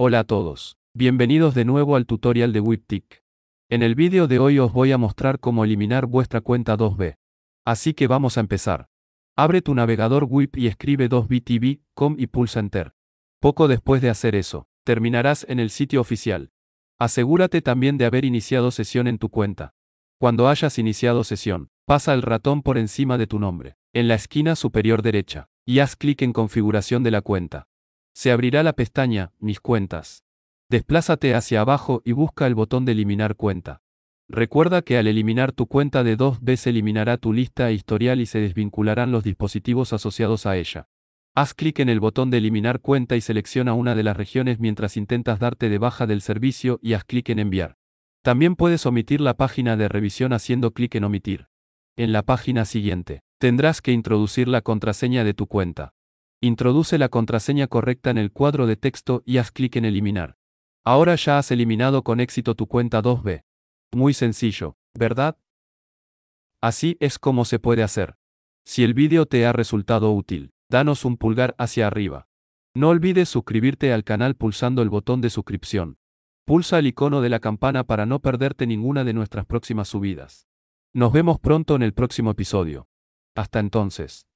Hola a todos. Bienvenidos de nuevo al tutorial de WIPTIC. En el vídeo de hoy os voy a mostrar cómo eliminar vuestra cuenta 2B. Así que vamos a empezar. Abre tu navegador WIP y escribe 2btv.com y pulsa Enter. Poco después de hacer eso, terminarás en el sitio oficial. Asegúrate también de haber iniciado sesión en tu cuenta. Cuando hayas iniciado sesión, pasa el ratón por encima de tu nombre, en la esquina superior derecha, y haz clic en Configuración de la cuenta. Se abrirá la pestaña, Mis cuentas. Desplázate hacia abajo y busca el botón de eliminar cuenta. Recuerda que al eliminar tu cuenta de dos veces eliminará tu lista e historial y se desvincularán los dispositivos asociados a ella. Haz clic en el botón de eliminar cuenta y selecciona una de las regiones mientras intentas darte de baja del servicio y haz clic en enviar. También puedes omitir la página de revisión haciendo clic en omitir. En la página siguiente, tendrás que introducir la contraseña de tu cuenta. Introduce la contraseña correcta en el cuadro de texto y haz clic en eliminar. Ahora ya has eliminado con éxito tu cuenta 2B. Muy sencillo, ¿verdad? Así es como se puede hacer. Si el vídeo te ha resultado útil, danos un pulgar hacia arriba. No olvides suscribirte al canal pulsando el botón de suscripción. Pulsa el icono de la campana para no perderte ninguna de nuestras próximas subidas. Nos vemos pronto en el próximo episodio. Hasta entonces.